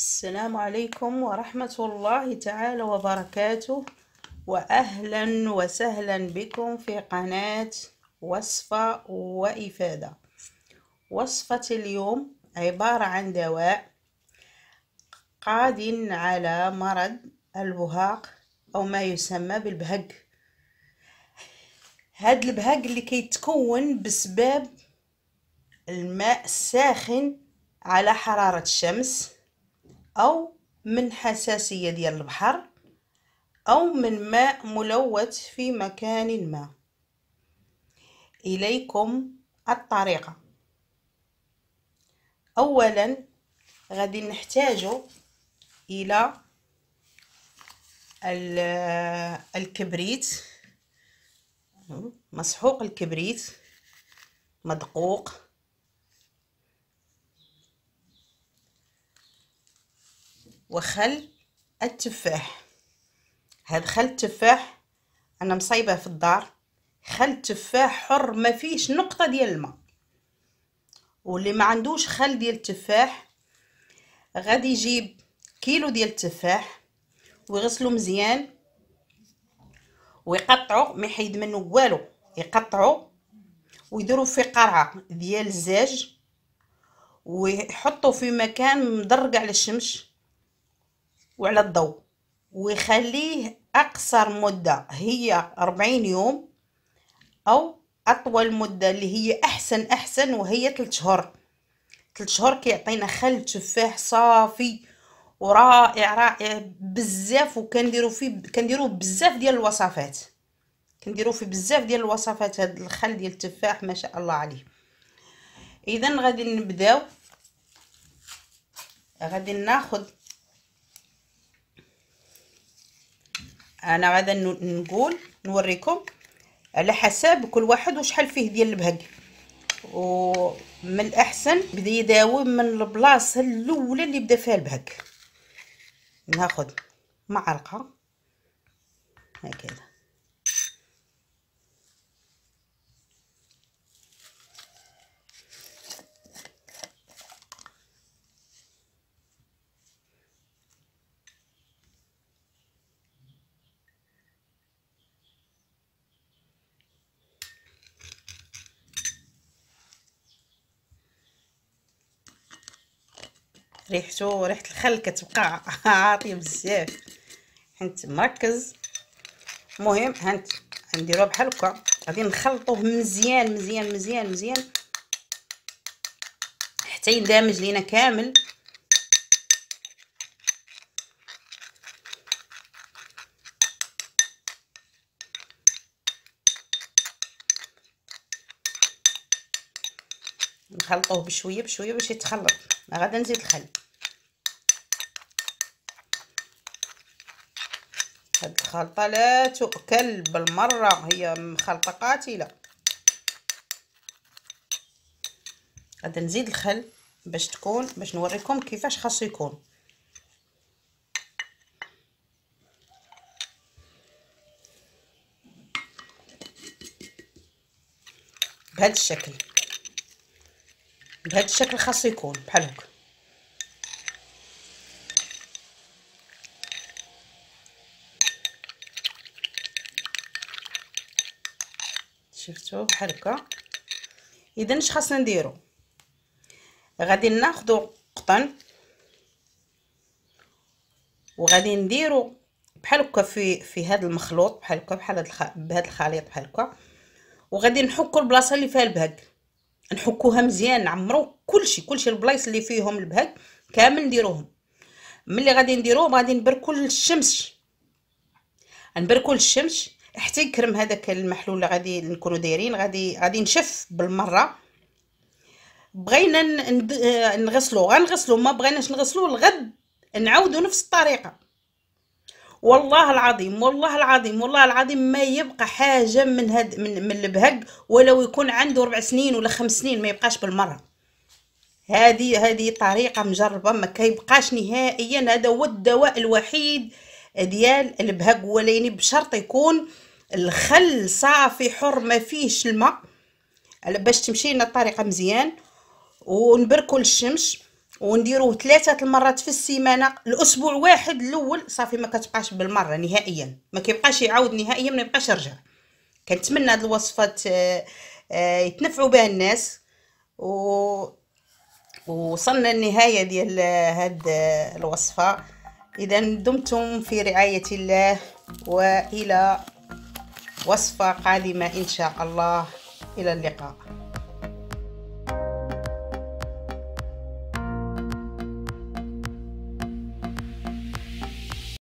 السلام عليكم ورحمة الله تعالى وبركاته وأهلا وسهلا بكم في قناة وصفة وإفادة وصفة اليوم عبارة عن دواء قاد على مرض البهاق أو ما يسمى بالبهق هاد البهاق اللي كيتكون بسبب الماء الساخن على حرارة الشمس أو من حساسية ديال البحر أو من ماء ملوث في مكان ما إليكم الطريقة أولا غادي نحتاج إلى الكبريت مسحوق الكبريت مدقوق وخل التفاح هاد خل التفاح انا مصايبه في الدار خل التفاح حر ما فيش نقطه ديال الماء واللي ما عندوش خل ديال التفاح غادي يجيب كيلو ديال التفاح ويغسلو مزيان ويقطعو ما يحيد منه والو يقطعو ويديرو في قرعه ديال الزاج ويحطو في مكان مدرج على الشمس وعلى الضوء ويخليه أقصر مدة هي أربعين يوم أو أطول مدة اللي هي أحسن أحسن وهي تلت شهور تلت شهور كيعطينا خل تفاح صافي ورائع رائع بزاف وكنديرو فيه كنديرو بزاف ديال الوصفات كنديرو فيه بزاف ديال الوصفات هاد الخل ديال التفاح ما شاء الله عليه اذا غادي نبداو غادي ناخذ انا غادا نقول نوريكم على حساب كل واحد وشحال فيه ديال البهق ومن الاحسن بدا يداوي من البلاصه الاولى اللي بدا فيها البهق ناخذ معلقه هكذا ريحته ريحه الخل كتبقى عاطيه بزاف حيت مركز المهم هانت نديروها بحال هكا غادي نخلطوه مزيان مزيان مزيان مزيان حتى يندمج لينا كامل نخلطوه بشويه بشويه باش يتخلط غادي نزيد الخل هاد الخلطة لا تؤكل بالمرة هي خلطة قاتلة غادا نزيد الخل باش تكون باش نوريكم كيفاش خاصو يكون بهذا الشكل بهذا الشكل خاصو يكون بحال هكا شفتوا بحال هكا اذا اش خاصنا نديرو غادي ناخذ قطن وغادي نديرو بحال هكا في في هذا المخلوط بحال هكا بحال هذا بهذا الخليط بحال هكا وغادي نحكو البلاصه اللي فيها البهك نحكوها مزيان نعمرو كلشي كلشي البلايص اللي فيهم البهك كامل نديروهم ملي غادي نديروهم غادي نبركو للشمس نبركو للشمس حتى يكرم هذاك المحلول اللي غادي نكونوا دايرين غادي غادي نشف بالمره بغينا آه، نغسلو غنغسلو ما بغيناش نغسلو الغد نعاودو نفس الطريقه والله العظيم والله العظيم والله العظيم ما يبقى حاجه من هاد من, من البهق ولو يكون عنده ربع سنين ولا خمس سنين ما يبقاش بالمره هذه هذه طريقه مجربه ما كيبقاش نهائيا هذا هو الدواء الوحيد ديال البهق ولكن يعني بشرط يكون الخل صافي حر ما فيهش الماء باش تمشي لنا الطريقه مزيان ونبركو للشمس ونديروه ثلاثه المرات في السيمانه الاسبوع واحد الاول صافي ما كتبقاش بالمره نهائيا ما كيبقاش يعاود نهائيا ما يبقاش يرجع كنتمنى هاد الوصفات آه، آه، يتنفعوا بها الناس و وصلنا النهايه ديال آه، هاد الوصفه إذا دمتم في رعاية الله وإلى وصفة قادمة إن شاء الله إلى اللقاء